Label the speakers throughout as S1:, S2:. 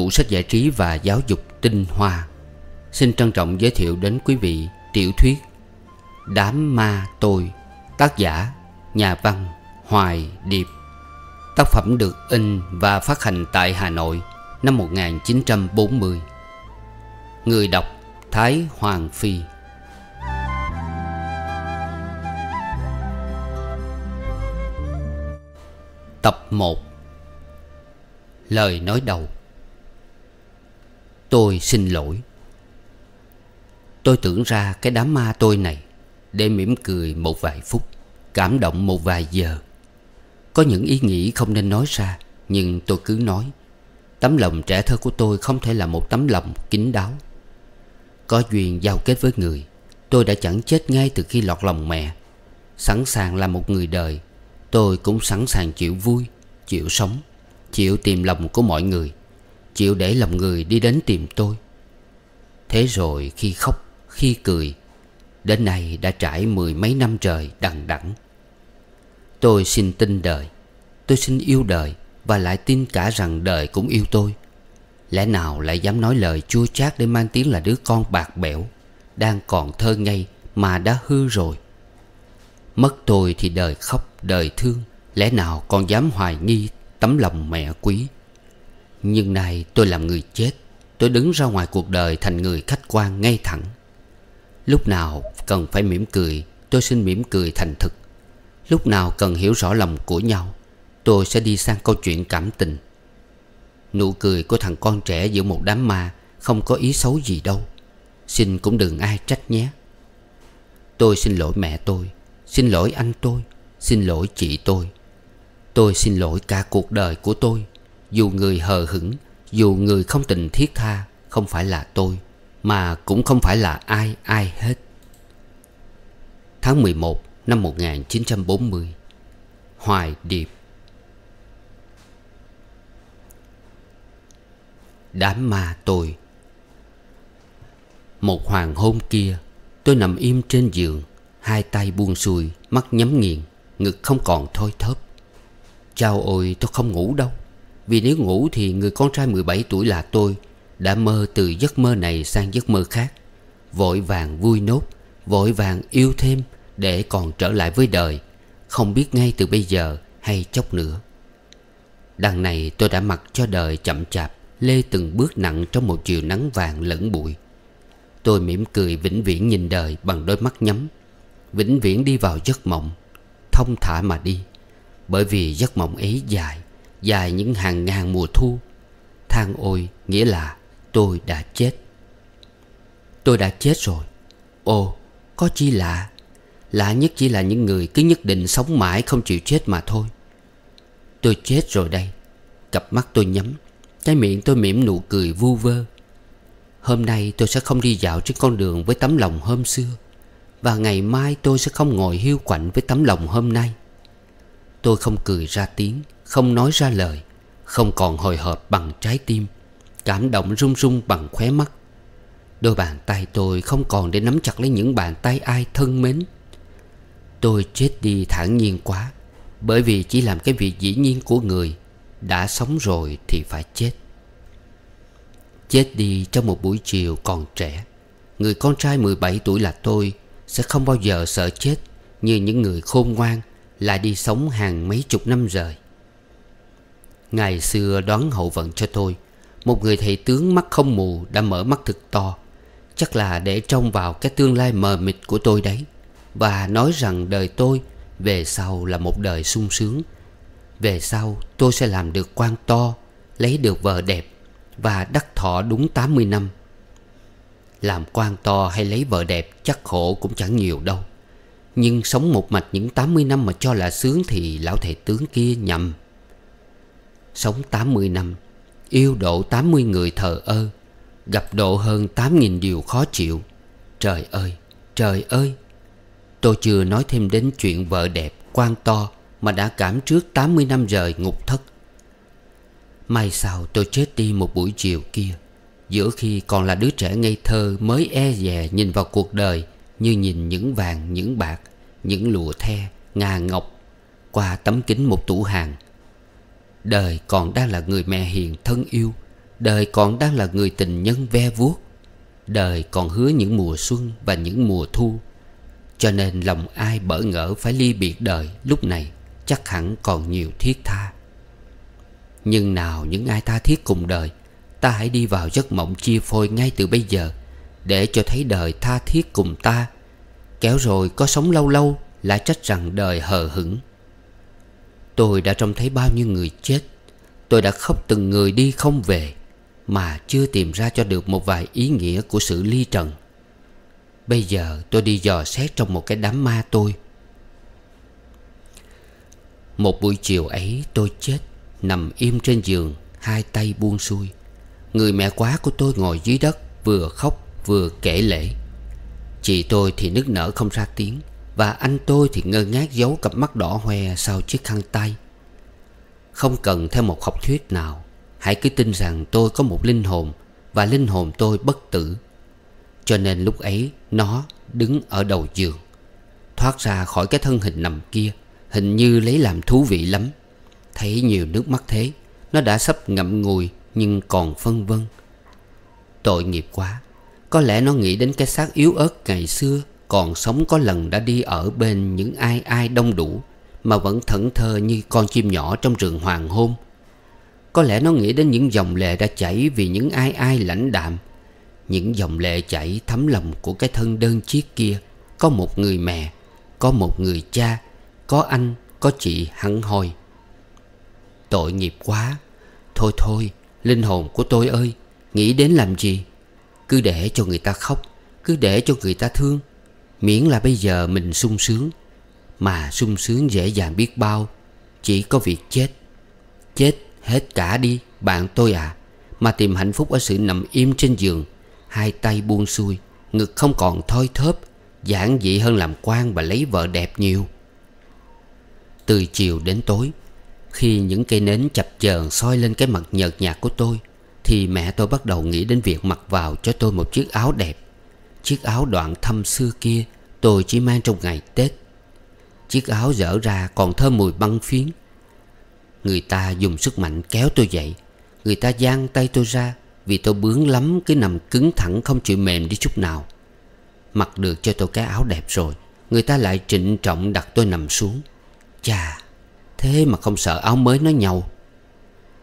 S1: tủ sách giải trí và giáo dục tinh hoa Xin trân trọng giới thiệu đến quý vị tiểu thuyết Đám ma tôi Tác giả nhà văn Hoài Điệp Tác phẩm được in và phát hành tại Hà Nội năm 1940 Người đọc Thái Hoàng Phi Tập 1 Lời nói đầu Tôi xin lỗi Tôi tưởng ra cái đám ma tôi này Để mỉm cười một vài phút Cảm động một vài giờ Có những ý nghĩ không nên nói ra Nhưng tôi cứ nói Tấm lòng trẻ thơ của tôi không thể là một tấm lòng kín đáo Có duyên giao kết với người Tôi đã chẳng chết ngay từ khi lọt lòng mẹ Sẵn sàng là một người đời Tôi cũng sẵn sàng chịu vui Chịu sống Chịu tìm lòng của mọi người Chịu để lòng người đi đến tìm tôi Thế rồi khi khóc Khi cười Đến nay đã trải mười mấy năm trời đằng đẵng Tôi xin tin đời Tôi xin yêu đời Và lại tin cả rằng đời cũng yêu tôi Lẽ nào lại dám nói lời chua chát Để mang tiếng là đứa con bạc bẽo Đang còn thơ ngây Mà đã hư rồi Mất tôi thì đời khóc đời thương Lẽ nào còn dám hoài nghi Tấm lòng mẹ quý nhưng nay tôi làm người chết Tôi đứng ra ngoài cuộc đời thành người khách quan ngay thẳng Lúc nào cần phải mỉm cười Tôi xin mỉm cười thành thực Lúc nào cần hiểu rõ lòng của nhau Tôi sẽ đi sang câu chuyện cảm tình Nụ cười của thằng con trẻ giữa một đám ma Không có ý xấu gì đâu Xin cũng đừng ai trách nhé Tôi xin lỗi mẹ tôi Xin lỗi anh tôi Xin lỗi chị tôi Tôi xin lỗi cả cuộc đời của tôi dù người hờ hững Dù người không tình thiết tha Không phải là tôi Mà cũng không phải là ai ai hết Tháng 11 năm 1940 Hoài Điệp Đám ma tôi Một hoàng hôn kia Tôi nằm im trên giường Hai tay buông xuôi Mắt nhắm nghiền Ngực không còn thôi thóp Chao ôi tôi không ngủ đâu vì nếu ngủ thì người con trai 17 tuổi là tôi Đã mơ từ giấc mơ này sang giấc mơ khác Vội vàng vui nốt Vội vàng yêu thêm Để còn trở lại với đời Không biết ngay từ bây giờ hay chốc nữa Đằng này tôi đã mặc cho đời chậm chạp Lê từng bước nặng trong một chiều nắng vàng lẫn bụi Tôi mỉm cười vĩnh viễn nhìn đời bằng đôi mắt nhắm Vĩnh viễn đi vào giấc mộng Thông thả mà đi Bởi vì giấc mộng ấy dài dài những hàng ngàn mùa thu than ôi nghĩa là tôi đã chết tôi đã chết rồi ồ có chi lạ lạ nhất chỉ là những người cứ nhất định sống mãi không chịu chết mà thôi tôi chết rồi đây cặp mắt tôi nhắm cái miệng tôi mỉm nụ cười vu vơ hôm nay tôi sẽ không đi dạo trên con đường với tấm lòng hôm xưa và ngày mai tôi sẽ không ngồi hiu quạnh với tấm lòng hôm nay tôi không cười ra tiếng không nói ra lời Không còn hồi hộp bằng trái tim Cảm động run run bằng khóe mắt Đôi bàn tay tôi không còn để nắm chặt lấy những bàn tay ai thân mến Tôi chết đi thản nhiên quá Bởi vì chỉ làm cái việc dĩ nhiên của người Đã sống rồi thì phải chết Chết đi trong một buổi chiều còn trẻ Người con trai 17 tuổi là tôi Sẽ không bao giờ sợ chết Như những người khôn ngoan Lại đi sống hàng mấy chục năm rồi Ngày xưa đoán hậu vận cho tôi Một người thầy tướng mắt không mù Đã mở mắt thực to Chắc là để trông vào cái tương lai mờ mịt của tôi đấy Và nói rằng đời tôi Về sau là một đời sung sướng Về sau tôi sẽ làm được quan to Lấy được vợ đẹp Và đắc thọ đúng 80 năm Làm quan to hay lấy vợ đẹp Chắc khổ cũng chẳng nhiều đâu Nhưng sống một mạch những 80 năm mà cho là sướng Thì lão thầy tướng kia nhầm Sống 80 năm Yêu độ 80 người thờ ơ Gặp độ hơn 8.000 điều khó chịu Trời ơi, trời ơi Tôi chưa nói thêm đến chuyện vợ đẹp, quan to Mà đã cảm trước 80 năm rời ngục thất May sao tôi chết đi một buổi chiều kia Giữa khi còn là đứa trẻ ngây thơ Mới e dè nhìn vào cuộc đời Như nhìn những vàng, những bạc Những lụa the, ngà ngọc Qua tấm kính một tủ hàng Đời còn đang là người mẹ hiền thân yêu Đời còn đang là người tình nhân ve vuốt Đời còn hứa những mùa xuân và những mùa thu Cho nên lòng ai bỡ ngỡ phải ly biệt đời lúc này Chắc hẳn còn nhiều thiết tha Nhưng nào những ai tha thiết cùng đời Ta hãy đi vào giấc mộng chia phôi ngay từ bây giờ Để cho thấy đời tha thiết cùng ta Kéo rồi có sống lâu lâu Lại trách rằng đời hờ hững Tôi đã trông thấy bao nhiêu người chết Tôi đã khóc từng người đi không về Mà chưa tìm ra cho được một vài ý nghĩa của sự ly trần Bây giờ tôi đi dò xét trong một cái đám ma tôi Một buổi chiều ấy tôi chết Nằm im trên giường Hai tay buông xuôi Người mẹ quá của tôi ngồi dưới đất Vừa khóc vừa kể lễ Chị tôi thì nức nở không ra tiếng và anh tôi thì ngơ ngác giấu cặp mắt đỏ hoe sau chiếc khăn tay Không cần theo một học thuyết nào Hãy cứ tin rằng tôi có một linh hồn Và linh hồn tôi bất tử Cho nên lúc ấy nó đứng ở đầu giường Thoát ra khỏi cái thân hình nằm kia Hình như lấy làm thú vị lắm Thấy nhiều nước mắt thế Nó đã sắp ngậm ngùi Nhưng còn phân vân Tội nghiệp quá Có lẽ nó nghĩ đến cái xác yếu ớt ngày xưa còn sống có lần đã đi ở bên những ai ai đông đủ Mà vẫn thẫn thờ như con chim nhỏ trong rừng hoàng hôn Có lẽ nó nghĩ đến những dòng lệ đã chảy vì những ai ai lãnh đạm Những dòng lệ chảy thấm lầm của cái thân đơn chiếc kia Có một người mẹ, có một người cha, có anh, có chị hẳn hoi Tội nghiệp quá Thôi thôi, linh hồn của tôi ơi Nghĩ đến làm gì Cứ để cho người ta khóc Cứ để cho người ta thương Miễn là bây giờ mình sung sướng Mà sung sướng dễ dàng biết bao Chỉ có việc chết Chết hết cả đi bạn tôi à Mà tìm hạnh phúc ở sự nằm im trên giường Hai tay buông xuôi Ngực không còn thoi thóp Giản dị hơn làm quan và lấy vợ đẹp nhiều Từ chiều đến tối Khi những cây nến chập chờn soi lên cái mặt nhợt nhạt của tôi Thì mẹ tôi bắt đầu nghĩ đến việc mặc vào cho tôi một chiếc áo đẹp Chiếc áo đoạn thâm xưa kia Tôi chỉ mang trong ngày Tết Chiếc áo dở ra còn thơm mùi băng phiến Người ta dùng sức mạnh kéo tôi dậy Người ta giang tay tôi ra Vì tôi bướng lắm cứ nằm cứng thẳng không chịu mềm đi chút nào Mặc được cho tôi cái áo đẹp rồi Người ta lại trịnh trọng đặt tôi nằm xuống Chà Thế mà không sợ áo mới nó nhau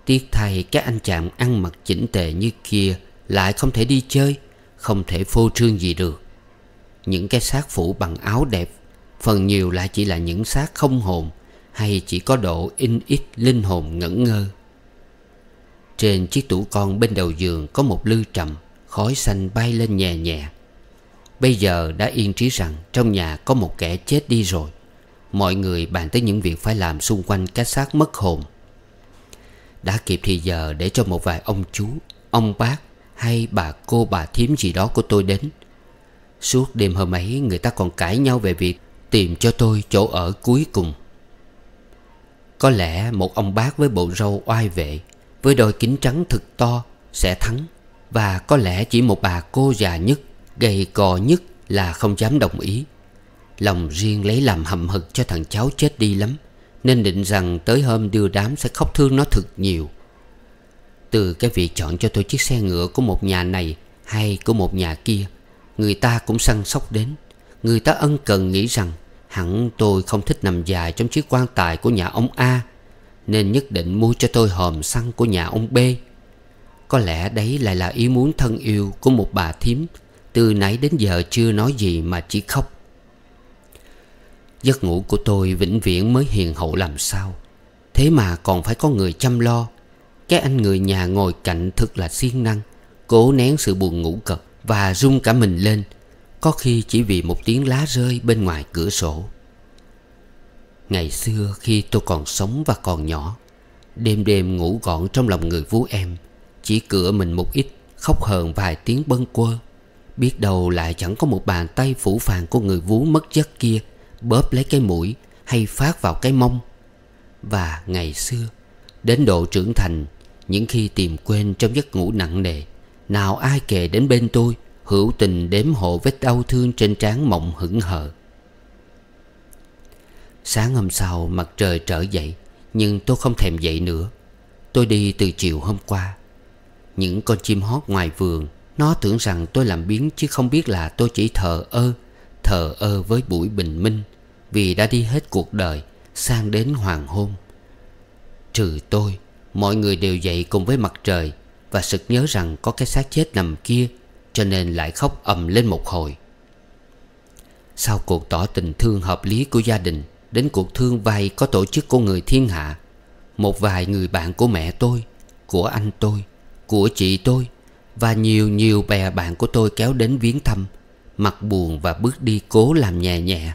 S1: Tiếc thay các anh chàng ăn mặc chỉnh tề như kia Lại không thể đi chơi không thể phô trương gì được Những cái xác phủ bằng áo đẹp Phần nhiều lại chỉ là những xác không hồn Hay chỉ có độ in ít linh hồn ngẩn ngơ Trên chiếc tủ con bên đầu giường Có một lư trầm Khói xanh bay lên nhẹ nhẹ Bây giờ đã yên trí rằng Trong nhà có một kẻ chết đi rồi Mọi người bàn tới những việc phải làm xung quanh cái xác mất hồn Đã kịp thì giờ để cho một vài ông chú Ông bác hay bà cô bà thím gì đó của tôi đến Suốt đêm hôm ấy người ta còn cãi nhau về việc Tìm cho tôi chỗ ở cuối cùng Có lẽ một ông bác với bộ râu oai vệ Với đôi kính trắng thực to Sẽ thắng Và có lẽ chỉ một bà cô già nhất Gầy cò nhất là không dám đồng ý Lòng riêng lấy làm hầm hực cho thằng cháu chết đi lắm Nên định rằng tới hôm đưa đám sẽ khóc thương nó thực nhiều từ cái việc chọn cho tôi chiếc xe ngựa của một nhà này hay của một nhà kia Người ta cũng săn sóc đến Người ta ân cần nghĩ rằng Hẳn tôi không thích nằm dài trong chiếc quan tài của nhà ông A Nên nhất định mua cho tôi hòm xăng của nhà ông B Có lẽ đấy lại là ý muốn thân yêu của một bà thím Từ nãy đến giờ chưa nói gì mà chỉ khóc Giấc ngủ của tôi vĩnh viễn mới hiền hậu làm sao Thế mà còn phải có người chăm lo cái anh người nhà ngồi cạnh thật là siêng năng Cố nén sự buồn ngủ cực Và rung cả mình lên Có khi chỉ vì một tiếng lá rơi bên ngoài cửa sổ Ngày xưa khi tôi còn sống và còn nhỏ Đêm đêm ngủ gọn trong lòng người vú em Chỉ cửa mình một ít Khóc hờn vài tiếng bâng quơ Biết đâu lại chẳng có một bàn tay phủ phàng của người vú mất chất kia Bóp lấy cái mũi hay phát vào cái mông Và ngày xưa Đến độ trưởng thành những khi tìm quên trong giấc ngủ nặng nề Nào ai kề đến bên tôi Hữu tình đếm hộ vết đau thương trên trán mộng hững hờ Sáng hôm sau mặt trời trở dậy Nhưng tôi không thèm dậy nữa Tôi đi từ chiều hôm qua Những con chim hót ngoài vườn Nó tưởng rằng tôi làm biến Chứ không biết là tôi chỉ thờ ơ Thờ ơ với buổi bình minh Vì đã đi hết cuộc đời Sang đến hoàng hôn Trừ tôi Mọi người đều dậy cùng với mặt trời Và sực nhớ rằng có cái xác chết nằm kia Cho nên lại khóc ầm lên một hồi Sau cuộc tỏ tình thương hợp lý của gia đình Đến cuộc thương vay có tổ chức của người thiên hạ Một vài người bạn của mẹ tôi Của anh tôi Của chị tôi Và nhiều nhiều bè bạn của tôi kéo đến viếng thăm Mặt buồn và bước đi cố làm nhẹ nhẹ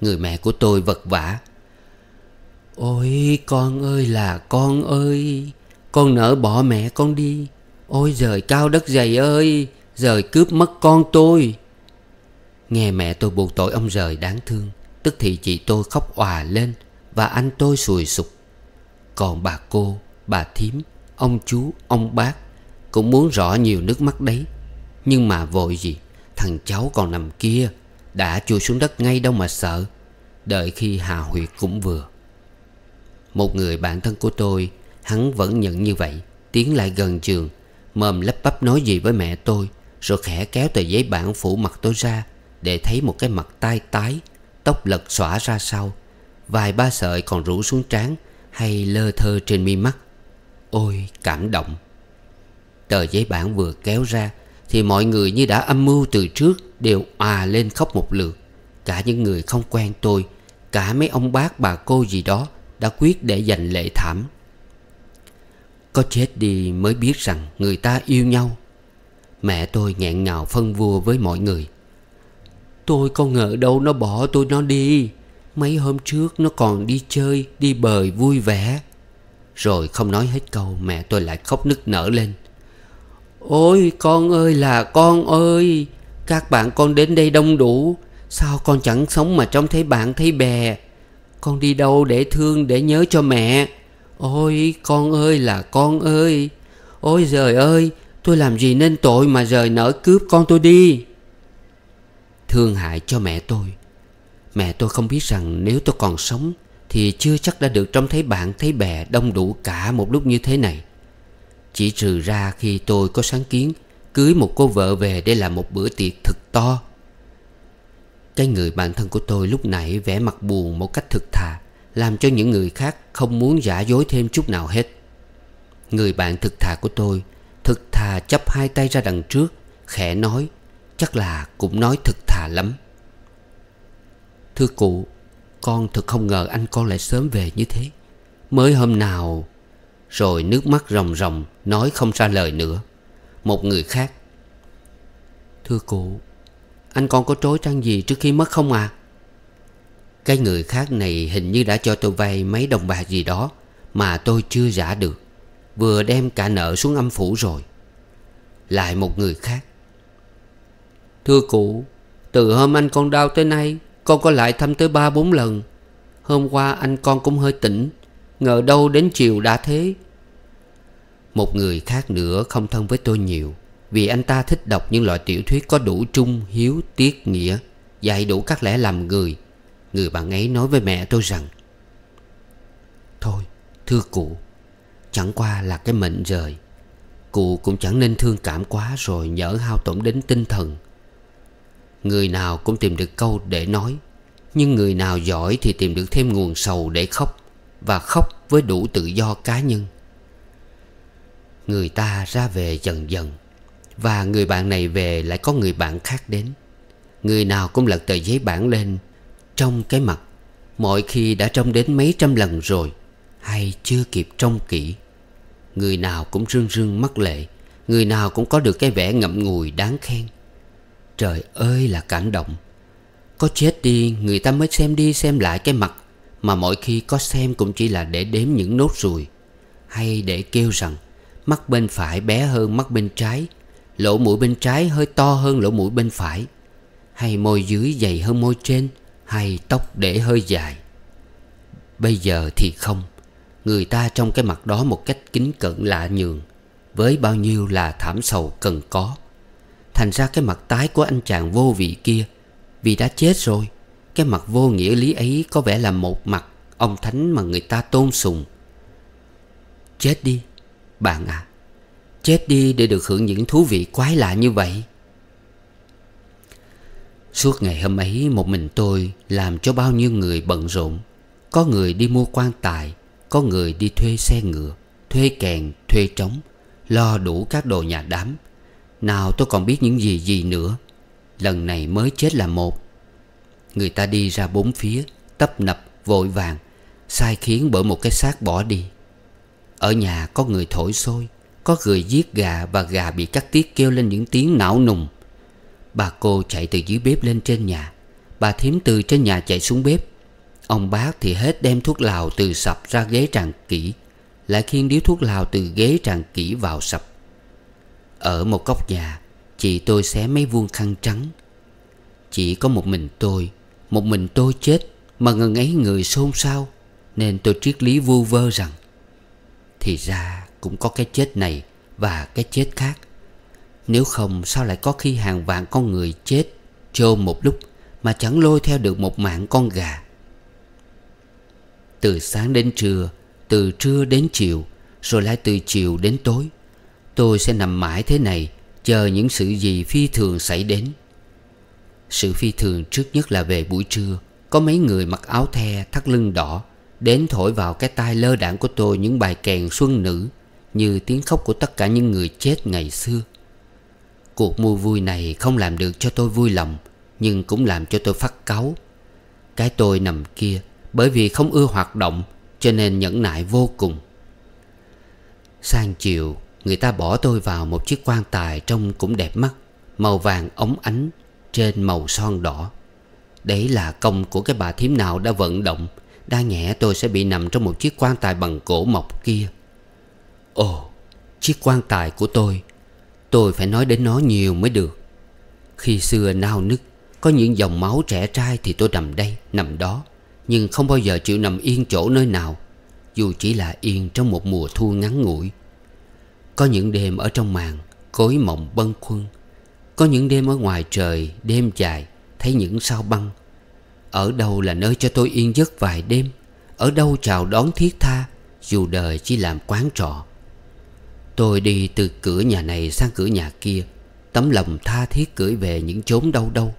S1: Người mẹ của tôi vật vã. Ôi con ơi là con ơi Con nỡ bỏ mẹ con đi Ôi giời cao đất dày ơi Rời cướp mất con tôi Nghe mẹ tôi buộc tội ông rời đáng thương Tức thì chị tôi khóc òa lên Và anh tôi sùi sụp Còn bà cô, bà thím, ông chú, ông bác Cũng muốn rõ nhiều nước mắt đấy Nhưng mà vội gì Thằng cháu còn nằm kia Đã chui xuống đất ngay đâu mà sợ Đợi khi hà huyệt cũng vừa một người bạn thân của tôi Hắn vẫn nhận như vậy Tiến lại gần trường Mồm lắp bắp nói gì với mẹ tôi Rồi khẽ kéo tờ giấy bản phủ mặt tôi ra Để thấy một cái mặt tai tái Tóc lật xõa ra sau Vài ba sợi còn rủ xuống trán Hay lơ thơ trên mi mắt Ôi cảm động Tờ giấy bản vừa kéo ra Thì mọi người như đã âm mưu từ trước Đều à lên khóc một lượt Cả những người không quen tôi Cả mấy ông bác bà cô gì đó đã quyết để dành lệ thảm Có chết đi mới biết rằng người ta yêu nhau Mẹ tôi nghẹn ngào phân vua với mọi người Tôi có ngờ đâu nó bỏ tôi nó đi Mấy hôm trước nó còn đi chơi Đi bời vui vẻ Rồi không nói hết câu Mẹ tôi lại khóc nức nở lên Ôi con ơi là con ơi Các bạn con đến đây đông đủ Sao con chẳng sống mà trông thấy bạn thấy bè con đi đâu để thương để nhớ cho mẹ Ôi con ơi là con ơi Ôi giời ơi Tôi làm gì nên tội mà rời nở cướp con tôi đi Thương hại cho mẹ tôi Mẹ tôi không biết rằng nếu tôi còn sống Thì chưa chắc đã được trông thấy bạn thấy bè đông đủ cả một lúc như thế này Chỉ trừ ra khi tôi có sáng kiến Cưới một cô vợ về để làm một bữa tiệc thật to cái người bạn thân của tôi lúc nãy vẽ mặt buồn một cách thực thà Làm cho những người khác không muốn giả dối thêm chút nào hết Người bạn thực thà của tôi Thực thà chấp hai tay ra đằng trước Khẽ nói Chắc là cũng nói thực thà lắm Thưa cụ Con thật không ngờ anh con lại sớm về như thế Mới hôm nào Rồi nước mắt ròng ròng Nói không ra lời nữa Một người khác Thưa cụ anh con có trối trăng gì trước khi mất không à Cái người khác này hình như đã cho tôi vay mấy đồng bạc gì đó Mà tôi chưa giả được Vừa đem cả nợ xuống âm phủ rồi Lại một người khác Thưa cụ Từ hôm anh con đau tới nay Con có lại thăm tới ba bốn lần Hôm qua anh con cũng hơi tỉnh Ngờ đâu đến chiều đã thế Một người khác nữa không thân với tôi nhiều vì anh ta thích đọc những loại tiểu thuyết có đủ trung, hiếu, tiết, nghĩa Dạy đủ các lẽ làm người Người bạn ấy nói với mẹ tôi rằng Thôi, thưa cụ Chẳng qua là cái mệnh rời Cụ cũng chẳng nên thương cảm quá rồi nhỡ hao tổn đến tinh thần Người nào cũng tìm được câu để nói Nhưng người nào giỏi thì tìm được thêm nguồn sầu để khóc Và khóc với đủ tự do cá nhân Người ta ra về dần dần và người bạn này về lại có người bạn khác đến Người nào cũng lật tờ giấy bản lên Trong cái mặt Mọi khi đã trông đến mấy trăm lần rồi Hay chưa kịp trông kỹ Người nào cũng rưng rưng mắt lệ Người nào cũng có được cái vẻ ngậm ngùi đáng khen Trời ơi là cảm động Có chết đi người ta mới xem đi xem lại cái mặt Mà mỗi khi có xem cũng chỉ là để đếm những nốt ruồi Hay để kêu rằng Mắt bên phải bé hơn mắt bên trái Lỗ mũi bên trái hơi to hơn lỗ mũi bên phải Hay môi dưới dày hơn môi trên Hay tóc để hơi dài Bây giờ thì không Người ta trong cái mặt đó một cách kính cẩn lạ nhường Với bao nhiêu là thảm sầu cần có Thành ra cái mặt tái của anh chàng vô vị kia Vì đã chết rồi Cái mặt vô nghĩa lý ấy có vẻ là một mặt Ông Thánh mà người ta tôn sùng Chết đi Bạn à Chết đi để được hưởng những thú vị quái lạ như vậy Suốt ngày hôm ấy một mình tôi làm cho bao nhiêu người bận rộn Có người đi mua quan tài Có người đi thuê xe ngựa Thuê kèn, thuê trống Lo đủ các đồ nhà đám Nào tôi còn biết những gì gì nữa Lần này mới chết là một Người ta đi ra bốn phía Tấp nập, vội vàng Sai khiến bởi một cái xác bỏ đi Ở nhà có người thổi sôi có người giết gà và gà bị cắt tiết kêu lên những tiếng não nùng Bà cô chạy từ dưới bếp lên trên nhà Bà thím từ trên nhà chạy xuống bếp Ông bác thì hết đem thuốc lào từ sập ra ghế tràng kỹ Lại khiêng điếu thuốc lào từ ghế tràng kỹ vào sập Ở một góc nhà Chị tôi xé mấy vuông khăn trắng Chỉ có một mình tôi Một mình tôi chết Mà ngần ấy người xôn xao Nên tôi triết lý vu vơ rằng Thì ra cũng có cái chết này và cái chết khác Nếu không sao lại có khi hàng vạn con người chết chôn một lúc Mà chẳng lôi theo được một mạng con gà Từ sáng đến trưa Từ trưa đến chiều Rồi lại từ chiều đến tối Tôi sẽ nằm mãi thế này Chờ những sự gì phi thường xảy đến Sự phi thường trước nhất là về buổi trưa Có mấy người mặc áo the thắt lưng đỏ Đến thổi vào cái tai lơ đảng của tôi những bài kèn xuân nữ như tiếng khóc của tất cả những người chết ngày xưa Cuộc mua vui này không làm được cho tôi vui lòng Nhưng cũng làm cho tôi phát cáu Cái tôi nằm kia Bởi vì không ưa hoạt động Cho nên nhẫn nại vô cùng Sang chiều Người ta bỏ tôi vào một chiếc quan tài Trông cũng đẹp mắt Màu vàng ống ánh Trên màu son đỏ Đấy là công của cái bà thím nào đã vận động Đa nhẹ tôi sẽ bị nằm trong một chiếc quan tài bằng cổ mộc kia Ồ Chiếc quan tài của tôi Tôi phải nói đến nó nhiều mới được Khi xưa nao nức Có những dòng máu trẻ trai thì tôi nằm đây Nằm đó Nhưng không bao giờ chịu nằm yên chỗ nơi nào Dù chỉ là yên trong một mùa thu ngắn ngủi Có những đêm ở trong màn Cối mộng bâng khuâng Có những đêm ở ngoài trời Đêm dài Thấy những sao băng Ở đâu là nơi cho tôi yên giấc vài đêm Ở đâu chào đón thiết tha Dù đời chỉ làm quán trọ Tôi đi từ cửa nhà này sang cửa nhà kia Tấm lòng tha thiết gửi về những chốn đâu đâu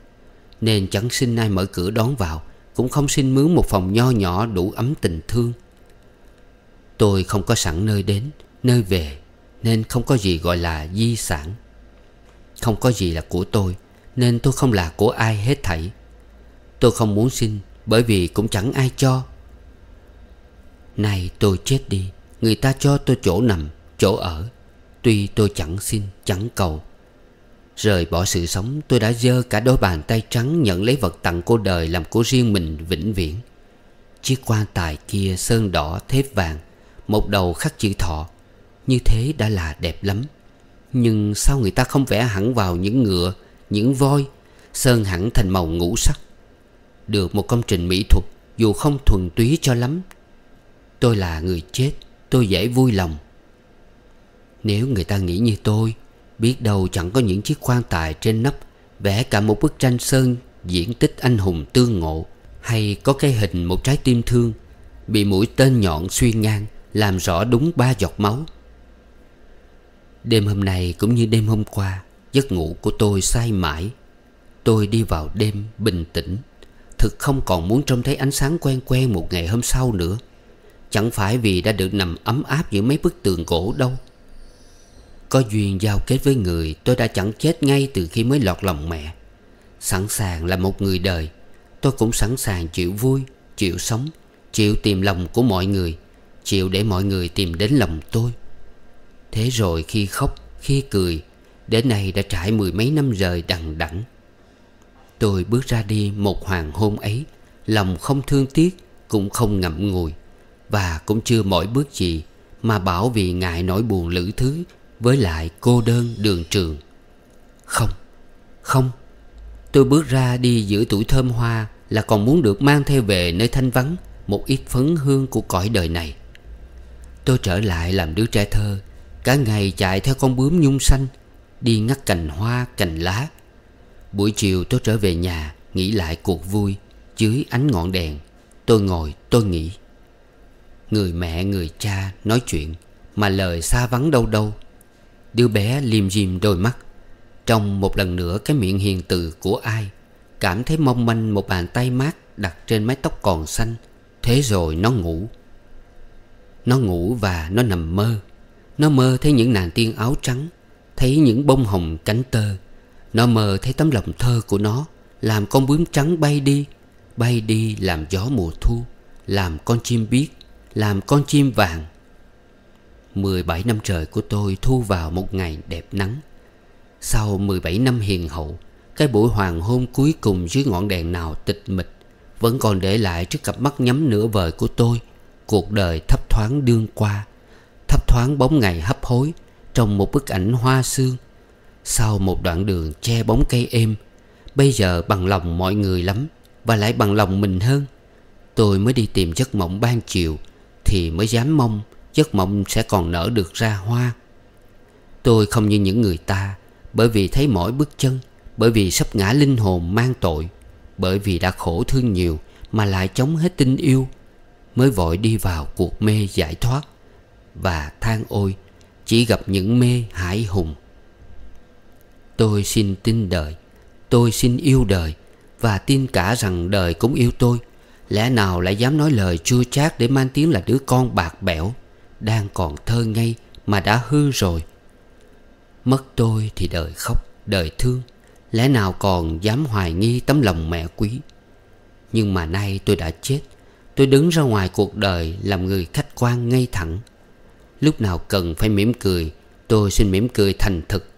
S1: Nên chẳng xin ai mở cửa đón vào Cũng không xin mướn một phòng nho nhỏ đủ ấm tình thương Tôi không có sẵn nơi đến, nơi về Nên không có gì gọi là di sản Không có gì là của tôi Nên tôi không là của ai hết thảy Tôi không muốn xin Bởi vì cũng chẳng ai cho này tôi chết đi Người ta cho tôi chỗ nằm chỗ ở Tuy tôi chẳng xin chẳng cầu Rời bỏ sự sống tôi đã dơ cả đôi bàn tay trắng Nhận lấy vật tặng cô đời làm của riêng mình vĩnh viễn Chiếc quan tài kia sơn đỏ thép vàng Một đầu khắc chữ thọ Như thế đã là đẹp lắm Nhưng sao người ta không vẽ hẳn vào những ngựa Những voi Sơn hẳn thành màu ngũ sắc Được một công trình mỹ thuật Dù không thuần túy cho lắm Tôi là người chết Tôi dễ vui lòng nếu người ta nghĩ như tôi Biết đâu chẳng có những chiếc quan tài trên nắp Vẽ cả một bức tranh sơn Diễn tích anh hùng tương ngộ Hay có cái hình một trái tim thương Bị mũi tên nhọn xuyên ngang Làm rõ đúng ba giọt máu Đêm hôm nay cũng như đêm hôm qua Giấc ngủ của tôi say mãi Tôi đi vào đêm bình tĩnh Thực không còn muốn trông thấy ánh sáng quen quen một ngày hôm sau nữa Chẳng phải vì đã được nằm ấm áp giữa mấy bức tường gỗ đâu có duyên giao kết với người Tôi đã chẳng chết ngay từ khi mới lọt lòng mẹ Sẵn sàng là một người đời Tôi cũng sẵn sàng chịu vui Chịu sống Chịu tìm lòng của mọi người Chịu để mọi người tìm đến lòng tôi Thế rồi khi khóc Khi cười Đến nay đã trải mười mấy năm rời đằng đẵng Tôi bước ra đi một hoàng hôn ấy Lòng không thương tiếc Cũng không ngậm ngùi Và cũng chưa mỗi bước gì Mà bảo vì ngại nỗi buồn lữ thứ với lại cô đơn đường trường Không Không Tôi bước ra đi giữa tuổi thơm hoa Là còn muốn được mang theo về nơi thanh vắng Một ít phấn hương của cõi đời này Tôi trở lại làm đứa trẻ thơ Cả ngày chạy theo con bướm nhung xanh Đi ngắt cành hoa, cành lá Buổi chiều tôi trở về nhà Nghĩ lại cuộc vui Dưới ánh ngọn đèn Tôi ngồi tôi nghĩ Người mẹ người cha nói chuyện Mà lời xa vắng đâu đâu Đứa bé liềm dìm đôi mắt Trong một lần nữa cái miệng hiền từ của ai Cảm thấy mong manh một bàn tay mát Đặt trên mái tóc còn xanh Thế rồi nó ngủ Nó ngủ và nó nằm mơ Nó mơ thấy những nàng tiên áo trắng Thấy những bông hồng cánh tơ Nó mơ thấy tấm lòng thơ của nó Làm con bướm trắng bay đi Bay đi làm gió mùa thu Làm con chim biết Làm con chim vàng 17 năm trời của tôi thu vào một ngày đẹp nắng Sau 17 năm hiền hậu Cái buổi hoàng hôn cuối cùng dưới ngọn đèn nào tịch mịch Vẫn còn để lại trước cặp mắt nhắm nửa vời của tôi Cuộc đời thấp thoáng đương qua Thấp thoáng bóng ngày hấp hối Trong một bức ảnh hoa sương Sau một đoạn đường che bóng cây êm Bây giờ bằng lòng mọi người lắm Và lại bằng lòng mình hơn Tôi mới đi tìm giấc mộng ban chiều Thì mới dám mong giấc mộng sẽ còn nở được ra hoa Tôi không như những người ta Bởi vì thấy mỗi bước chân Bởi vì sắp ngã linh hồn mang tội Bởi vì đã khổ thương nhiều Mà lại chống hết tình yêu Mới vội đi vào cuộc mê giải thoát Và than ôi Chỉ gặp những mê hải hùng Tôi xin tin đời Tôi xin yêu đời Và tin cả rằng đời cũng yêu tôi Lẽ nào lại dám nói lời chua chát Để mang tiếng là đứa con bạc bẽo đang còn thơ ngây mà đã hư rồi Mất tôi thì đời khóc, đời thương Lẽ nào còn dám hoài nghi tấm lòng mẹ quý Nhưng mà nay tôi đã chết Tôi đứng ra ngoài cuộc đời làm người khách quan ngay thẳng Lúc nào cần phải mỉm cười Tôi xin mỉm cười thành thực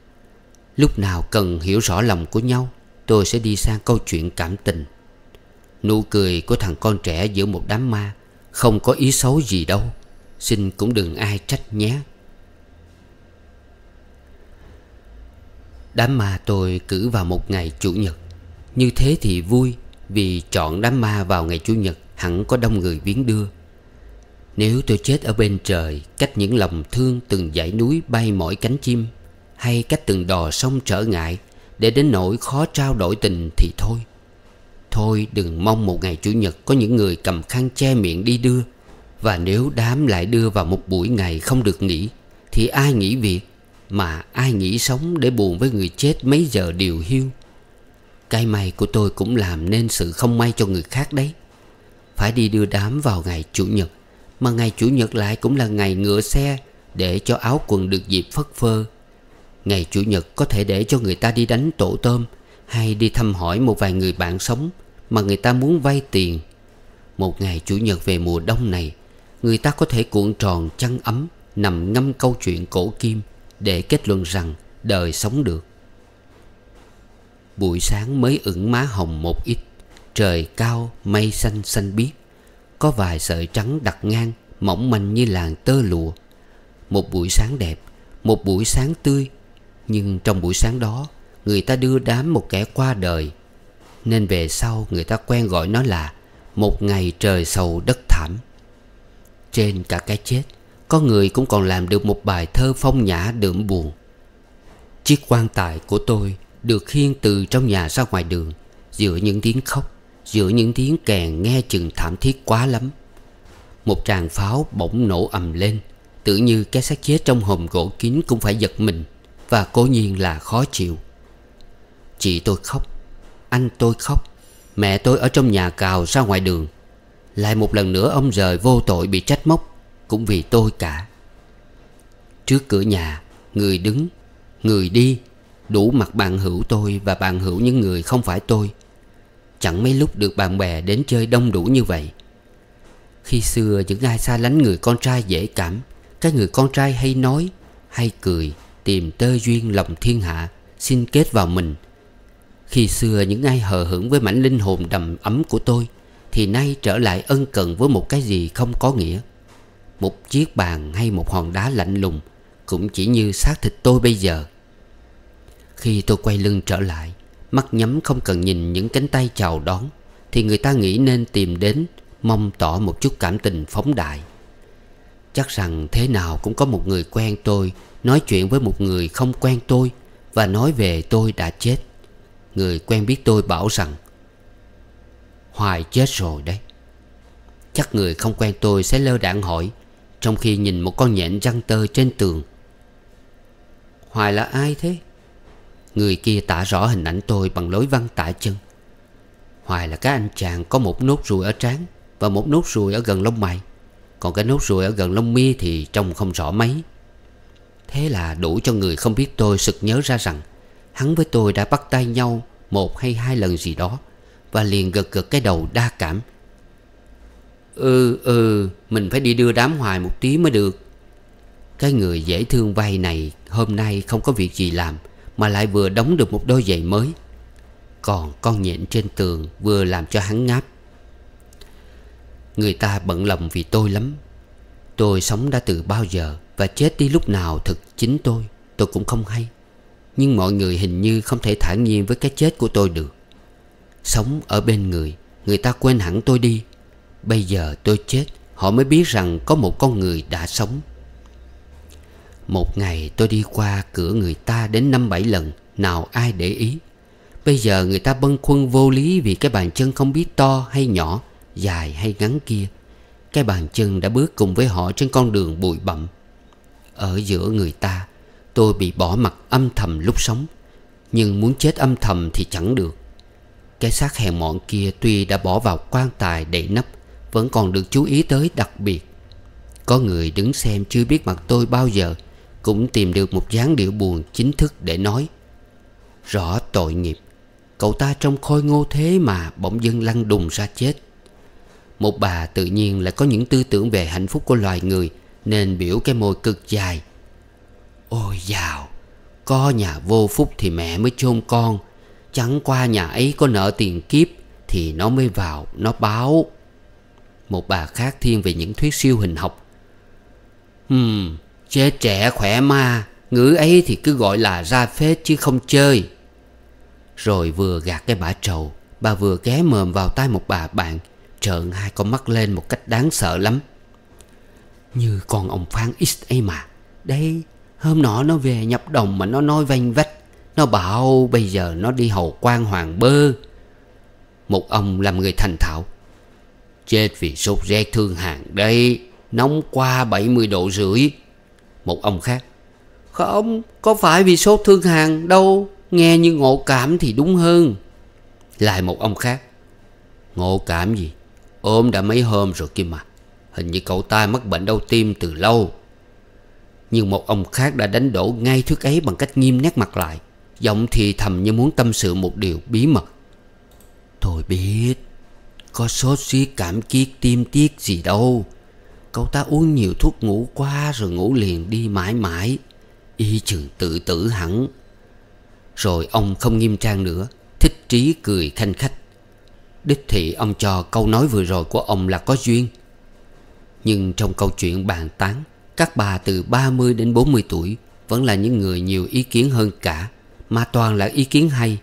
S1: Lúc nào cần hiểu rõ lòng của nhau Tôi sẽ đi sang câu chuyện cảm tình Nụ cười của thằng con trẻ giữa một đám ma Không có ý xấu gì đâu Xin cũng đừng ai trách nhé Đám ma tôi cử vào một ngày Chủ nhật Như thế thì vui Vì chọn đám ma vào ngày Chủ nhật Hẳn có đông người viếng đưa Nếu tôi chết ở bên trời Cách những lòng thương từng dãy núi bay mỏi cánh chim Hay cách từng đò sông trở ngại Để đến nỗi khó trao đổi tình thì thôi Thôi đừng mong một ngày Chủ nhật Có những người cầm khăn che miệng đi đưa và nếu đám lại đưa vào một buổi ngày không được nghỉ Thì ai nghỉ việc Mà ai nghỉ sống để buồn với người chết mấy giờ điều hiu Cái may của tôi cũng làm nên sự không may cho người khác đấy Phải đi đưa đám vào ngày Chủ nhật Mà ngày Chủ nhật lại cũng là ngày ngựa xe Để cho áo quần được dịp phất phơ Ngày Chủ nhật có thể để cho người ta đi đánh tổ tôm Hay đi thăm hỏi một vài người bạn sống Mà người ta muốn vay tiền Một ngày Chủ nhật về mùa đông này Người ta có thể cuộn tròn chăn ấm Nằm ngâm câu chuyện cổ kim Để kết luận rằng đời sống được Buổi sáng mới ửng má hồng một ít Trời cao mây xanh xanh biếc Có vài sợi trắng đặt ngang Mỏng manh như làng tơ lụa Một buổi sáng đẹp Một buổi sáng tươi Nhưng trong buổi sáng đó Người ta đưa đám một kẻ qua đời Nên về sau người ta quen gọi nó là Một ngày trời sầu đất thảm trên cả cái chết Có người cũng còn làm được một bài thơ phong nhã đượm buồn Chiếc quan tài của tôi Được khiêng từ trong nhà ra ngoài đường Giữa những tiếng khóc Giữa những tiếng kèn nghe chừng thảm thiết quá lắm Một tràng pháo bỗng nổ ầm lên Tự như cái xác chết trong hòm gỗ kín cũng phải giật mình Và cố nhiên là khó chịu Chị tôi khóc Anh tôi khóc Mẹ tôi ở trong nhà cào ra ngoài đường lại một lần nữa ông rời vô tội bị trách móc Cũng vì tôi cả Trước cửa nhà Người đứng Người đi Đủ mặt bạn hữu tôi Và bạn hữu những người không phải tôi Chẳng mấy lúc được bạn bè đến chơi đông đủ như vậy Khi xưa những ai xa lánh người con trai dễ cảm Cái người con trai hay nói Hay cười Tìm tơ duyên lòng thiên hạ Xin kết vào mình Khi xưa những ai hờ hững với mảnh linh hồn đầm ấm của tôi thì nay trở lại ân cần với một cái gì không có nghĩa Một chiếc bàn hay một hòn đá lạnh lùng Cũng chỉ như xác thịt tôi bây giờ Khi tôi quay lưng trở lại Mắt nhắm không cần nhìn những cánh tay chào đón Thì người ta nghĩ nên tìm đến Mong tỏ một chút cảm tình phóng đại Chắc rằng thế nào cũng có một người quen tôi Nói chuyện với một người không quen tôi Và nói về tôi đã chết Người quen biết tôi bảo rằng Hoài chết rồi đấy Chắc người không quen tôi sẽ lơ đạn hỏi Trong khi nhìn một con nhện răng tơ trên tường Hoài là ai thế? Người kia tả rõ hình ảnh tôi bằng lối văn tả chân Hoài là cái anh chàng có một nốt ruồi ở trán Và một nốt ruồi ở gần lông mày Còn cái nốt ruồi ở gần lông mi thì trông không rõ mấy Thế là đủ cho người không biết tôi sực nhớ ra rằng Hắn với tôi đã bắt tay nhau một hay hai lần gì đó và liền gật gật cái đầu đa cảm Ừ ừ Mình phải đi đưa đám hoài một tí mới được Cái người dễ thương vay này Hôm nay không có việc gì làm Mà lại vừa đóng được một đôi giày mới Còn con nhện trên tường Vừa làm cho hắn ngáp Người ta bận lòng vì tôi lắm Tôi sống đã từ bao giờ Và chết đi lúc nào thực chính tôi Tôi cũng không hay Nhưng mọi người hình như không thể thản nhiên với cái chết của tôi được Sống ở bên người Người ta quên hẳn tôi đi Bây giờ tôi chết Họ mới biết rằng có một con người đã sống Một ngày tôi đi qua cửa người ta đến năm bảy lần Nào ai để ý Bây giờ người ta bâng khuâng vô lý Vì cái bàn chân không biết to hay nhỏ Dài hay ngắn kia Cái bàn chân đã bước cùng với họ Trên con đường bụi bặm Ở giữa người ta Tôi bị bỏ mặt âm thầm lúc sống Nhưng muốn chết âm thầm thì chẳng được cái xác hèn mọn kia tuy đã bỏ vào quan tài đầy nắp Vẫn còn được chú ý tới đặc biệt Có người đứng xem chưa biết mặt tôi bao giờ Cũng tìm được một dáng điệu buồn chính thức để nói Rõ tội nghiệp Cậu ta trong khôi ngô thế mà bỗng dưng lăn đùng ra chết Một bà tự nhiên lại có những tư tưởng về hạnh phúc của loài người Nên biểu cái môi cực dài Ôi dào Có nhà vô phúc thì mẹ mới chôn con Chẳng qua nhà ấy có nợ tiền kiếp Thì nó mới vào Nó báo Một bà khác thiên về những thuyết siêu hình học Ừm Chế trẻ khỏe ma Ngữ ấy thì cứ gọi là ra phết chứ không chơi Rồi vừa gạt cái bả trầu Bà vừa ghé mồm vào tay một bà bạn Trợn hai con mắt lên một cách đáng sợ lắm Như con ông Phan X ấy mà Đây Hôm nọ nó về nhập đồng mà nó nói vanh vách nó bảo bây giờ nó đi hầu quan hoàng bơ Một ông làm người thành thạo Chết vì sốt rét thương hàng đây Nóng qua 70 độ rưỡi Một ông khác Không, có phải vì sốt thương hàng đâu Nghe như ngộ cảm thì đúng hơn Lại một ông khác Ngộ cảm gì Ôm đã mấy hôm rồi kia mà Hình như cậu ta mắc bệnh đau tim từ lâu Nhưng một ông khác đã đánh đổ ngay thuyết ấy bằng cách nghiêm nét mặt lại Giọng thì thầm như muốn tâm sự một điều bí mật thôi biết Có sốt xí cảm kiết tim tiết gì đâu Cậu ta uống nhiều thuốc ngủ quá rồi ngủ liền đi mãi mãi Y chừng tự tử hẳn Rồi ông không nghiêm trang nữa Thích trí cười khanh khách Đích thị ông cho câu nói vừa rồi của ông là có duyên Nhưng trong câu chuyện bàn tán Các bà từ 30 đến 40 tuổi Vẫn là những người nhiều ý kiến hơn cả mà toàn là ý kiến hay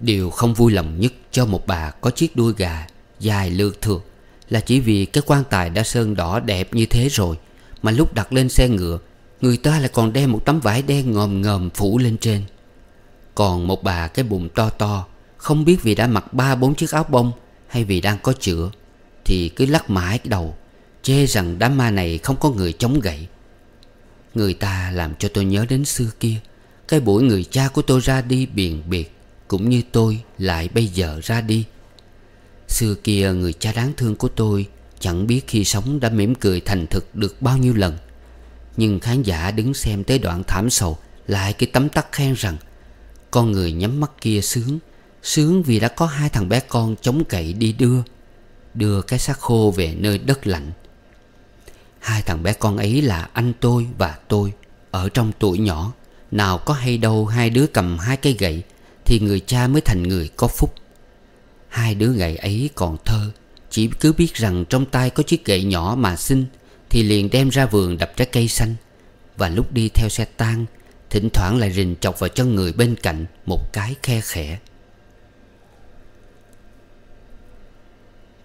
S1: Điều không vui lòng nhất cho một bà có chiếc đuôi gà dài lược thường Là chỉ vì cái quan tài đã sơn đỏ đẹp như thế rồi Mà lúc đặt lên xe ngựa Người ta lại còn đem một tấm vải đen ngòm ngòm phủ lên trên Còn một bà cái bụng to to Không biết vì đã mặc ba bốn chiếc áo bông Hay vì đang có chữa Thì cứ lắc mãi cái đầu Chê rằng đám ma này không có người chống gậy Người ta làm cho tôi nhớ đến xưa kia cái buổi người cha của tôi ra đi biền biệt Cũng như tôi lại bây giờ ra đi Xưa kia người cha đáng thương của tôi Chẳng biết khi sống đã mỉm cười thành thực được bao nhiêu lần Nhưng khán giả đứng xem tới đoạn thảm sầu Lại cái tấm tắc khen rằng Con người nhắm mắt kia sướng Sướng vì đã có hai thằng bé con chống cậy đi đưa Đưa cái xác khô về nơi đất lạnh Hai thằng bé con ấy là anh tôi và tôi Ở trong tuổi nhỏ nào có hay đâu hai đứa cầm hai cây gậy Thì người cha mới thành người có phúc Hai đứa gậy ấy còn thơ Chỉ cứ biết rằng trong tay có chiếc gậy nhỏ mà xinh Thì liền đem ra vườn đập trái cây xanh Và lúc đi theo xe tang Thỉnh thoảng lại rình chọc vào chân người bên cạnh Một cái khe khẽ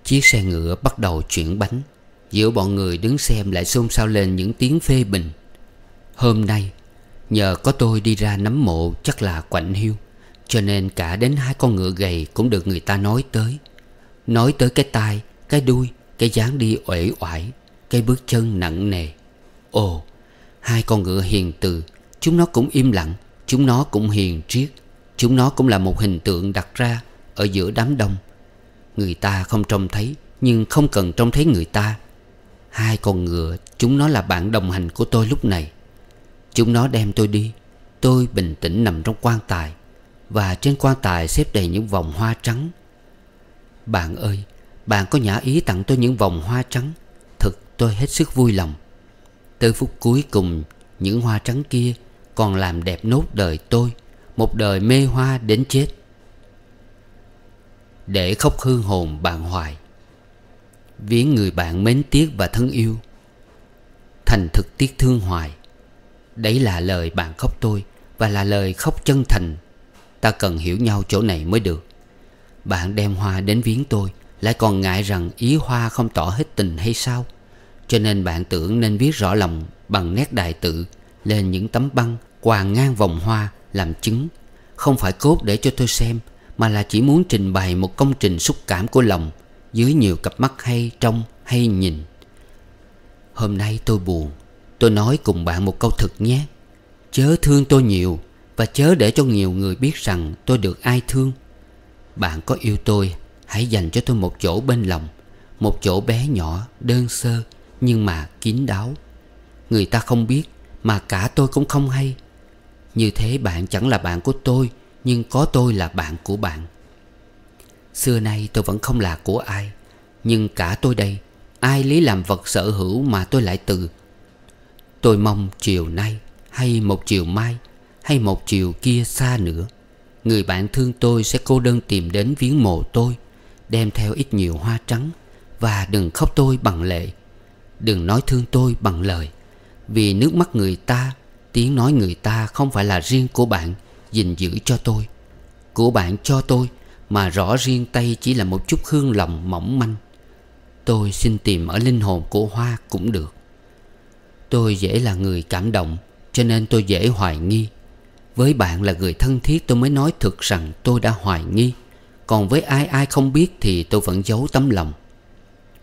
S1: Chiếc xe ngựa bắt đầu chuyển bánh Giữa bọn người đứng xem lại xôn xao lên những tiếng phê bình Hôm nay Nhờ có tôi đi ra nắm mộ chắc là quạnh hiu Cho nên cả đến hai con ngựa gầy cũng được người ta nói tới Nói tới cái tai, cái đuôi, cái dáng đi uể oải Cái bước chân nặng nề Ồ, hai con ngựa hiền từ Chúng nó cũng im lặng, chúng nó cũng hiền triết Chúng nó cũng là một hình tượng đặt ra ở giữa đám đông Người ta không trông thấy nhưng không cần trông thấy người ta Hai con ngựa chúng nó là bạn đồng hành của tôi lúc này Chúng nó đem tôi đi Tôi bình tĩnh nằm trong quan tài Và trên quan tài xếp đầy những vòng hoa trắng Bạn ơi Bạn có nhã ý tặng tôi những vòng hoa trắng Thực tôi hết sức vui lòng Tới phút cuối cùng Những hoa trắng kia Còn làm đẹp nốt đời tôi Một đời mê hoa đến chết Để khóc hương hồn bạn hoài Viếng người bạn mến tiếc và thân yêu Thành thực tiếc thương hoài Đấy là lời bạn khóc tôi Và là lời khóc chân thành Ta cần hiểu nhau chỗ này mới được Bạn đem hoa đến viếng tôi Lại còn ngại rằng ý hoa không tỏ hết tình hay sao Cho nên bạn tưởng nên viết rõ lòng Bằng nét đại tự Lên những tấm băng quàng ngang vòng hoa Làm chứng Không phải cốt để cho tôi xem Mà là chỉ muốn trình bày một công trình xúc cảm của lòng Dưới nhiều cặp mắt hay trong hay nhìn Hôm nay tôi buồn Tôi nói cùng bạn một câu thật nhé Chớ thương tôi nhiều Và chớ để cho nhiều người biết rằng tôi được ai thương Bạn có yêu tôi Hãy dành cho tôi một chỗ bên lòng Một chỗ bé nhỏ, đơn sơ Nhưng mà kín đáo Người ta không biết Mà cả tôi cũng không hay Như thế bạn chẳng là bạn của tôi Nhưng có tôi là bạn của bạn Xưa nay tôi vẫn không là của ai Nhưng cả tôi đây Ai lấy làm vật sở hữu mà tôi lại từ Tôi mong chiều nay hay một chiều mai hay một chiều kia xa nữa Người bạn thương tôi sẽ cô đơn tìm đến viếng mộ tôi Đem theo ít nhiều hoa trắng Và đừng khóc tôi bằng lệ Đừng nói thương tôi bằng lời Vì nước mắt người ta Tiếng nói người ta không phải là riêng của bạn gìn giữ cho tôi Của bạn cho tôi Mà rõ riêng tay chỉ là một chút hương lòng mỏng manh Tôi xin tìm ở linh hồn của hoa cũng được Tôi dễ là người cảm động Cho nên tôi dễ hoài nghi Với bạn là người thân thiết tôi mới nói thực rằng tôi đã hoài nghi Còn với ai ai không biết thì tôi vẫn giấu tấm lòng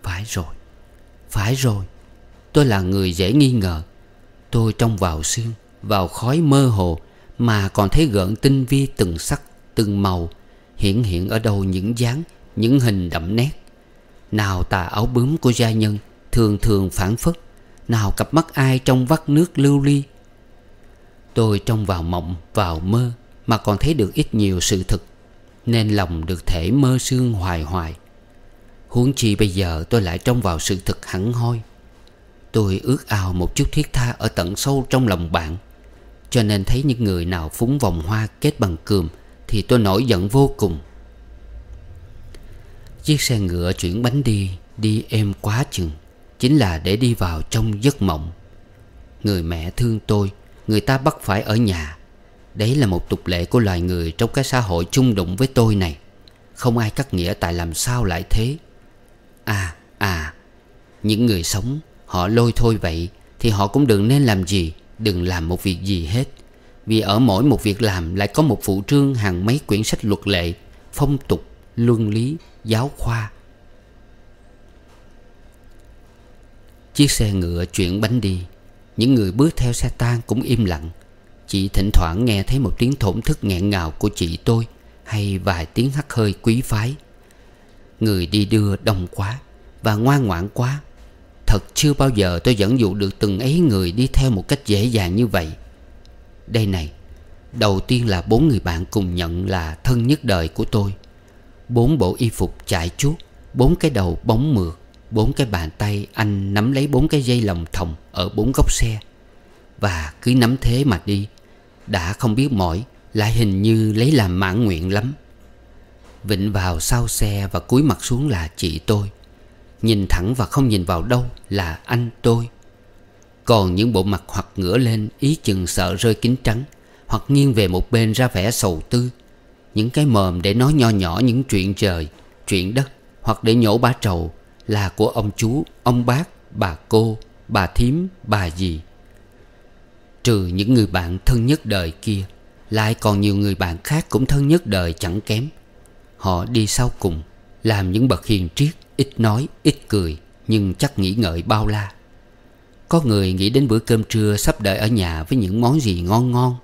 S1: Phải rồi Phải rồi Tôi là người dễ nghi ngờ Tôi trông vào xương Vào khói mơ hồ Mà còn thấy gợn tinh vi từng sắc Từng màu Hiện hiện ở đâu những dáng Những hình đậm nét Nào tà áo bướm của gia nhân Thường thường phản phất nào cặp mắt ai trong vắt nước lưu ly Tôi trông vào mộng, vào mơ Mà còn thấy được ít nhiều sự thực Nên lòng được thể mơ sương hoài hoài Huống chi bây giờ tôi lại trông vào sự thực hẳn hoi Tôi ước ao một chút thiết tha ở tận sâu trong lòng bạn Cho nên thấy những người nào phúng vòng hoa kết bằng cườm Thì tôi nổi giận vô cùng Chiếc xe ngựa chuyển bánh đi Đi êm quá chừng Chính là để đi vào trong giấc mộng Người mẹ thương tôi Người ta bắt phải ở nhà Đấy là một tục lệ của loài người Trong cái xã hội chung đụng với tôi này Không ai cắt nghĩa tại làm sao lại thế À à Những người sống Họ lôi thôi vậy Thì họ cũng đừng nên làm gì Đừng làm một việc gì hết Vì ở mỗi một việc làm Lại có một phụ trương hàng mấy quyển sách luật lệ Phong tục, luân lý, giáo khoa Chiếc xe ngựa chuyển bánh đi Những người bước theo xe tang cũng im lặng Chị thỉnh thoảng nghe thấy một tiếng thổn thức nghẹn ngào của chị tôi Hay vài tiếng hắt hơi quý phái Người đi đưa đông quá Và ngoan ngoãn quá Thật chưa bao giờ tôi dẫn dụ được từng ấy người đi theo một cách dễ dàng như vậy Đây này Đầu tiên là bốn người bạn cùng nhận là thân nhất đời của tôi Bốn bộ y phục chạy chuốt Bốn cái đầu bóng mượt Bốn cái bàn tay anh nắm lấy bốn cái dây lồng thòng ở bốn góc xe Và cứ nắm thế mà đi Đã không biết mỏi Lại hình như lấy làm mãn nguyện lắm Vịnh vào sau xe và cúi mặt xuống là chị tôi Nhìn thẳng và không nhìn vào đâu là anh tôi Còn những bộ mặt hoặc ngửa lên ý chừng sợ rơi kính trắng Hoặc nghiêng về một bên ra vẻ sầu tư Những cái mồm để nói nho nhỏ những chuyện trời, chuyện đất Hoặc để nhổ bá trầu là của ông chú, ông bác, bà cô, bà thím, bà dì. Trừ những người bạn thân nhất đời kia, lại còn nhiều người bạn khác cũng thân nhất đời chẳng kém. Họ đi sau cùng, làm những bậc hiền triết, ít nói, ít cười, nhưng chắc nghĩ ngợi bao la. Có người nghĩ đến bữa cơm trưa sắp đợi ở nhà với những món gì ngon ngon.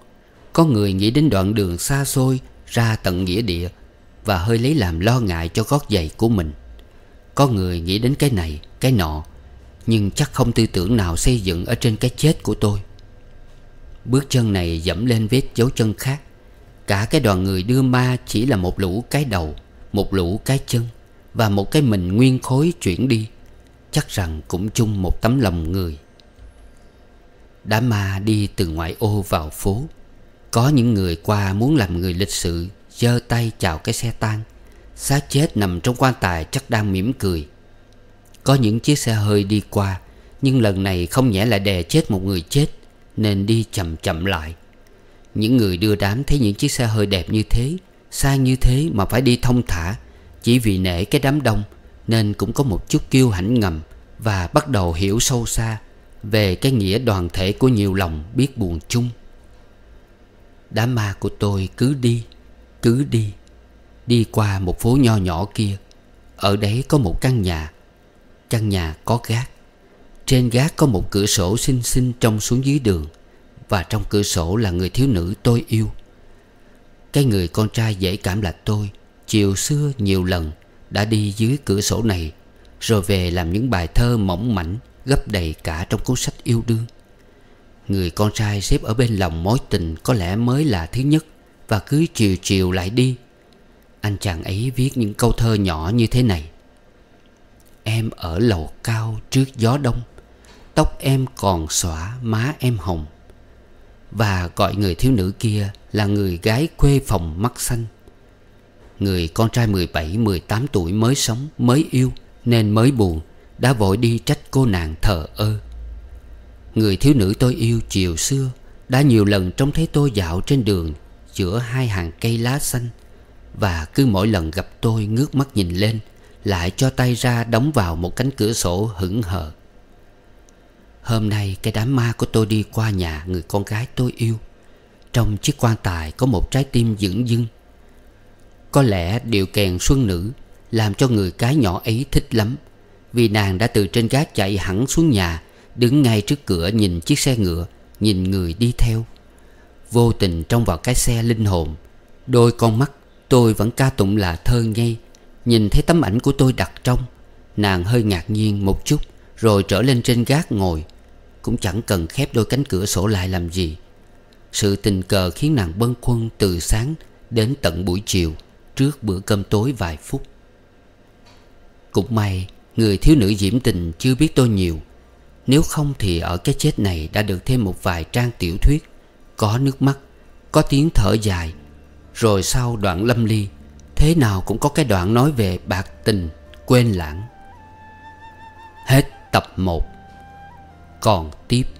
S1: Có người nghĩ đến đoạn đường xa xôi ra tận nghĩa địa và hơi lấy làm lo ngại cho gót giày của mình. Có người nghĩ đến cái này, cái nọ Nhưng chắc không tư tưởng nào xây dựng ở trên cái chết của tôi Bước chân này dẫm lên vết dấu chân khác Cả cái đoàn người đưa ma chỉ là một lũ cái đầu Một lũ cái chân Và một cái mình nguyên khối chuyển đi Chắc rằng cũng chung một tấm lòng người đã ma đi từ ngoại ô vào phố Có những người qua muốn làm người lịch sự giơ tay chào cái xe tang Xác chết nằm trong quan tài chắc đang mỉm cười Có những chiếc xe hơi đi qua Nhưng lần này không nhẽ là đè chết một người chết Nên đi chậm chậm lại Những người đưa đám thấy những chiếc xe hơi đẹp như thế Sang như thế mà phải đi thông thả Chỉ vì nể cái đám đông Nên cũng có một chút kiêu hãnh ngầm Và bắt đầu hiểu sâu xa Về cái nghĩa đoàn thể của nhiều lòng biết buồn chung Đám ma của tôi cứ đi Cứ đi Đi qua một phố nho nhỏ kia Ở đấy có một căn nhà Căn nhà có gác Trên gác có một cửa sổ xinh xinh trông xuống dưới đường Và trong cửa sổ là người thiếu nữ tôi yêu Cái người con trai dễ cảm là tôi Chiều xưa nhiều lần Đã đi dưới cửa sổ này Rồi về làm những bài thơ mỏng mảnh Gấp đầy cả trong cuốn sách yêu đương Người con trai xếp ở bên lòng mối tình Có lẽ mới là thứ nhất Và cứ chiều chiều lại đi anh chàng ấy viết những câu thơ nhỏ như thế này Em ở lầu cao trước gió đông Tóc em còn xõa má em hồng Và gọi người thiếu nữ kia là người gái quê phòng mắt xanh Người con trai 17-18 tuổi mới sống, mới yêu Nên mới buồn Đã vội đi trách cô nàng thờ ơ Người thiếu nữ tôi yêu chiều xưa Đã nhiều lần trông thấy tôi dạo trên đường Giữa hai hàng cây lá xanh và cứ mỗi lần gặp tôi ngước mắt nhìn lên Lại cho tay ra đóng vào một cánh cửa sổ hững hờ Hôm nay cái đám ma của tôi đi qua nhà người con gái tôi yêu Trong chiếc quan tài có một trái tim dưỡng dưng Có lẽ điệu kèn xuân nữ Làm cho người cái nhỏ ấy thích lắm Vì nàng đã từ trên gác chạy hẳn xuống nhà Đứng ngay trước cửa nhìn chiếc xe ngựa Nhìn người đi theo Vô tình trông vào cái xe linh hồn Đôi con mắt Tôi vẫn ca tụng là thơ ngây Nhìn thấy tấm ảnh của tôi đặt trong Nàng hơi ngạc nhiên một chút Rồi trở lên trên gác ngồi Cũng chẳng cần khép đôi cánh cửa sổ lại làm gì Sự tình cờ khiến nàng bâng khuâng từ sáng Đến tận buổi chiều Trước bữa cơm tối vài phút Cũng may Người thiếu nữ diễm tình chưa biết tôi nhiều Nếu không thì ở cái chết này Đã được thêm một vài trang tiểu thuyết Có nước mắt Có tiếng thở dài rồi sau đoạn lâm ly Thế nào cũng có cái đoạn nói về bạc tình Quên lãng Hết tập 1 Còn tiếp